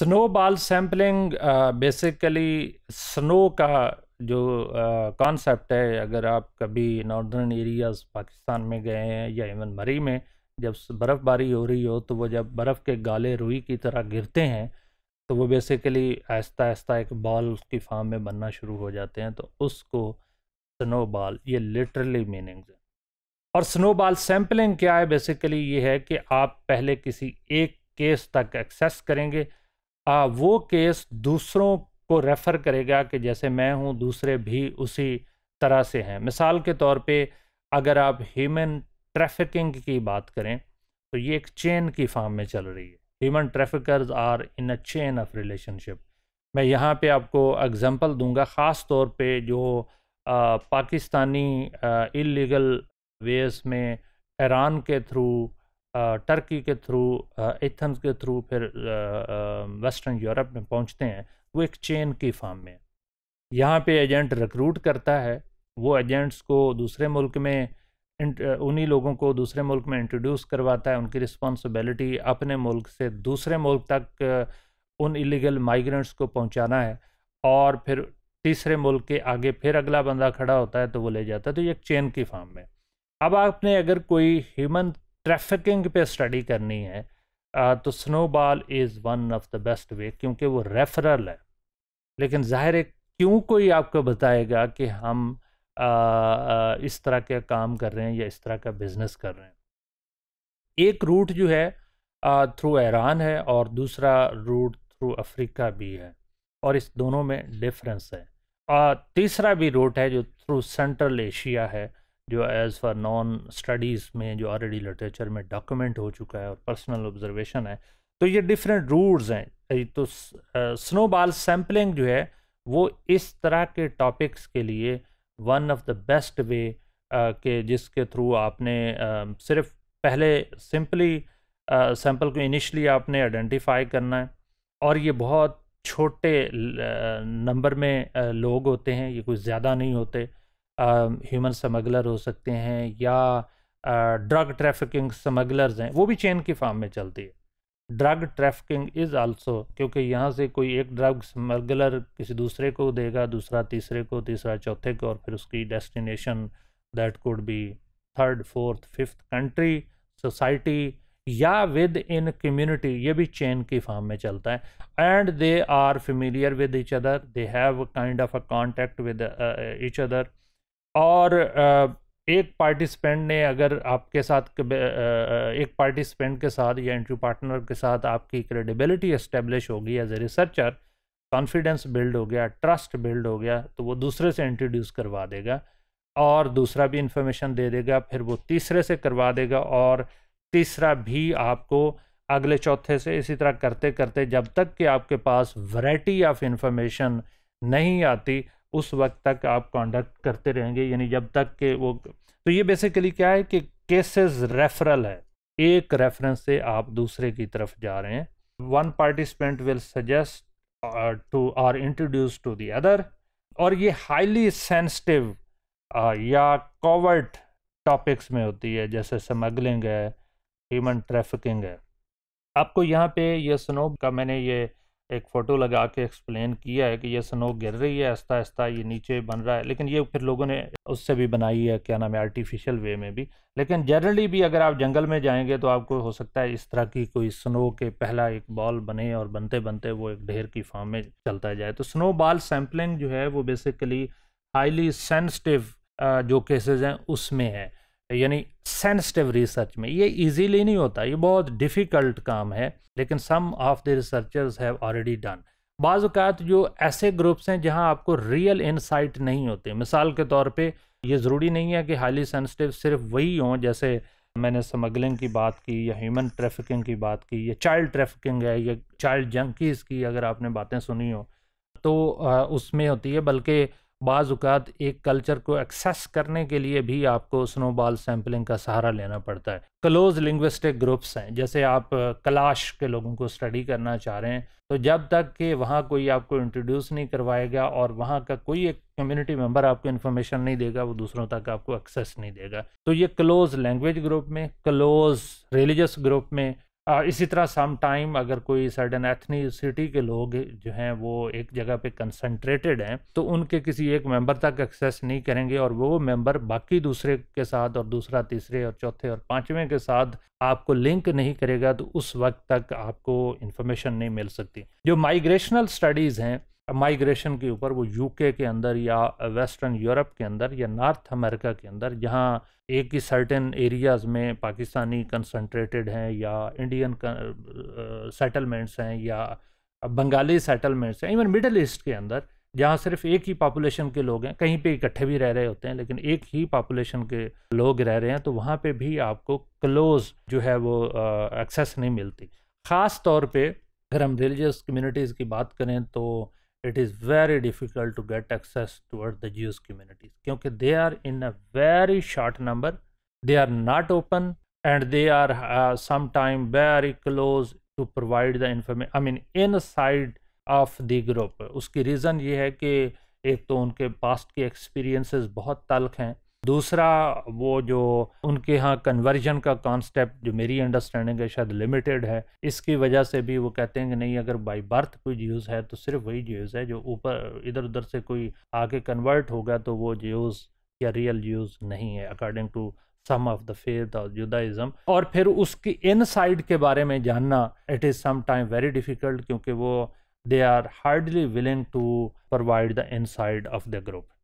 snowball sampling basically snow का जो concept uh, है अगर आप कभी नॉर्दर्न एरियाज़ पाकिस्तान में गए हैं या इवन मरी में जब बर्फ़बारी हो रही हो तो वो जब बर्फ़ के गाले रुई की तरह गिरते हैं तो वो बेसिकली आहिस्ता आहिस्ता एक बॉल की फार्म में बनना शुरू हो जाते हैं तो उसको स्नो ये लिटरली मीनिंग है और स्नो बाल सैम्पलिंग क्या है बेसिकली ये है कि आप पहले किसी एक केस तक एक्सेस करेंगे आ, वो केस दूसरों को रेफ़र करेगा कि जैसे मैं हूँ दूसरे भी उसी तरह से हैं मिसाल के तौर पे अगर आप ह्यूमन ट्रैफिकिंग की बात करें तो ये एक चेन की फार्म में चल रही है human traffickers are in a chain of relationship मैं यहाँ पे आपको एग्जांपल दूंगा ख़ास तौर पे जो आ, पाकिस्तानी इलीगल वेस में ईरान के थ्रू टर्की के थ्रू एथन्स के थ्रू फिर वेस्टर्न यूरोप में पहुंचते हैं वो एक चेन की फॉर्म में यहाँ पे एजेंट रिक्रूट करता है वो एजेंट्स को दूसरे मुल्क में उन्हीं लोगों को दूसरे मुल्क में इंट्रोड्यूस करवाता है उनकी रिस्पॉन्सिबिलिटी अपने मुल्क से दूसरे मुल्क तक उन इलीगल माइग्रेंट्स को पहुंचाना है और फिर तीसरे मुल्क के आगे फिर अगला बंदा खड़ा होता है तो वो ले जाता है तो ये एक चेन की फार्म में अब आपने अगर कोई ह्यूमन ट्रैफिकिंग पे स्टडी करनी है आ, तो snowball is one of the best way क्योंकि वो रेफरल है लेकिन ज़ाहिर है क्यों कोई आपको बताएगा कि हम आ, आ, इस तरह के काम कर रहे हैं या इस तरह का बिज़नेस कर रहे हैं एक रूट जो है थ्रू ईरान है और दूसरा रूट थ्रू अफ्रीका भी है और इस दोनों में डिफरेंस है और तीसरा भी रूट है जो थ्रू सेंट्रल एशिया है जो एज़ फॉर नॉन स्टडीज़ में जो ऑलरेडी लिटरेचर में डॉक्यूमेंट हो चुका है और पर्सनल ऑब्जर्वेशन है तो ये डिफरेंट रूट्स हैं तो स्नो सैम्पलिंग जो है वो इस तरह के टॉपिक्स के लिए one of the best way के जिसके थ्रू आपने uh, सिर्फ पहले सिंपली सैम्पल uh, को इनिशली आपने आइडेंटिफाई करना है और ये बहुत छोटे नंबर में लोग होते हैं ये कुछ ज़्यादा नहीं होते ह्यूमन स्मगलर हो सकते हैं या ड्रग ट्रैफिकिंग समगलर्स हैं वो भी चेन की फार्म में चलती है ड्रग ट्रैफिकिंग इज़ आल्सो क्योंकि यहाँ से कोई एक ड्रग स्मगलर किसी दूसरे को देगा दूसरा तीसरे को तीसरा चौथे को और फिर उसकी destination that could be third fourth fifth country society या विद इन कम्युनिटी ये भी चेन की फार्म में चलता है and they are familiar with each other they have kind of a contact with each other और एक पार्टिसिपेंट ने अगर आपके साथ एक पार्टिसिपेंट के साथ या इंटरव्यू पार्टनर के साथ आपकी क्रेडिबिलिटी इस्टेब्लिश होगी as a researcher confidence build हो गया ट्रस्ट बिल्ड हो गया तो वो दूसरे से इंट्रोड्यूस करवा देगा और दूसरा भी इन्फॉर्मेशन दे देगा फिर वो तीसरे से करवा देगा और तीसरा भी आपको अगले चौथे से इसी तरह करते करते जब तक कि आपके पास वैरायटी ऑफ इंफॉर्मेशन नहीं आती उस वक्त तक आप कॉन्डक्ट करते रहेंगे यानी जब तक के वो तो ये बेसिकली क्या है कि केसेस रेफरल है एक रेफरेंस से आप दूसरे की तरफ जा रहे हैं one participant will suggest to or introduce to the other और ये हाईली सेंसिटिव uh, या कॉवर्ट टॉपिक्स में होती है जैसे स्मगलिंग है ह्यूमन ट्रैफिकिंग है आपको यहाँ पे ये स्नोब का मैंने ये एक फ़ोटो लगा के एक्सप्लेन किया है कि ये स्नो गिर रही है आस्ता आस्ता ये नीचे बन रहा है लेकिन ये फिर लोगों ने उससे भी बनाई है क्या नाम है आर्टिफिशियल वे में भी लेकिन जनरली भी अगर आप जंगल में जाएंगे तो आपको हो सकता है इस तरह की कोई स्नो के पहला एक बॉल बने और बनते बनते वो एक ढेर की फॉर्म में चलता जाए तो स्नो बॉल सैम्पलिंग जो है वो बेसिकली हाईली सेंसटिव जो केसेज हैं उसमें है यानी सेंसिटिव रिसर्च में ये इजीली नहीं होता ये बहुत डिफ़िकल्ट काम है लेकिन some of the researchers have already done बाज़ात जो ऐसे ग्रुप्स हैं जहां आपको रियल इनसाइट नहीं होते मिसाल के तौर पे ये ज़रूरी नहीं है कि हाईली सेंसिटिव सिर्फ वही हों जैसे मैंने स्मगलिंग की बात की या ह्यूमन ट्रैफिकिंग की बात की या चाइल्ड ट्रैफिकिंग है या चाइल्ड जंकीज़ की अगर आपने बातें सुनी हो तो उसमें होती है बल्कि बाज़ात एक कल्चर को एक्सेस करने के लिए भी आपको स्नोबॉल सैम्पलिंग का सहारा लेना पड़ता है क्लोज लिंग्विस्टिक ग्रुप्स हैं जैसे आप कलाश के लोगों को स्टडी करना चाह रहे हैं तो जब तक कि वहाँ कोई आपको इंट्रोड्यूस नहीं करवाएगा और वहाँ का कोई एक कम्युनिटी मेंबर आपको इन्फॉर्मेशन नहीं देगा वो दूसरों तक आपको एक्सेस नहीं देगा तो ये क्लोज लैंग्वेज ग्रुप में क्लोज रिलीजियस ग्रुप में इसी तरह सम टाइम अगर कोई सर्डन एथनीसिटी के लोग जो हैं वो एक जगह पे कंसंट्रेटेड हैं तो उनके किसी एक मेंबर तक एक्सेस नहीं करेंगे और वो मेंबर बाकी दूसरे के साथ और दूसरा तीसरे और चौथे और पाँचवें के साथ आपको लिंक नहीं करेगा तो उस वक्त तक आपको इन्फॉर्मेशन नहीं मिल सकती जो माइग्रेशनल स्टडीज़ हैं माइग्रेशन के ऊपर वो यूके के अंदर या वेस्टर्न यूरोप के अंदर या नॉर्थ अमेरिका के अंदर जहाँ एक ही सर्टेन एरियाज़ में पाकिस्तानी कंसनट्रेटेड हैं या इंडियन सेटलमेंट्स हैं या बंगाली सेटलमेंट्स हैं इवन मिडल ईस्ट के अंदर जहाँ सिर्फ एक ही पॉपुलेशन के लोग हैं कहीं पे इकट्ठे भी रह रहे होते हैं लेकिन एक ही पॉपुलेशन के लोग रह रहे हैं तो वहाँ पे भी आपको क्लोज जो है वो एक्सेस नहीं मिलती ख़ास तौर पे अगर हम रिलीजियस कम्युनिटीज़ की बात करें तो it is very difficult to get access toward the Jews communities क्योंकि they are in a very short number they are not open and they are some time very close to provide the information I mean inside of the group उसकी reason ये है कि एक तो उनके past के experiences बहुत तलख हैं दूसरा वो जो उनके यहाँ कन्वर्जन का कॉन्सेप्ट जो मेरी अंडरस्टैंडिंग है शायद लिमिटेड है इसकी वजह से भी वो कहते हैं कि नहीं अगर बाई बर्थ कोई ज्यूज है तो सिर्फ वही ज्यूज है जो ऊपर इधर उधर से कोई आके कन्वर्ट होगा तो वो ज्यूज या रियल ज्यूज नहीं है according to some of the faith और जुदाइज़म और फिर उसकी इन साइड के बारे में जानना it is some time very difficult क्योंकि वो they are hardly willing to provide the inside of the group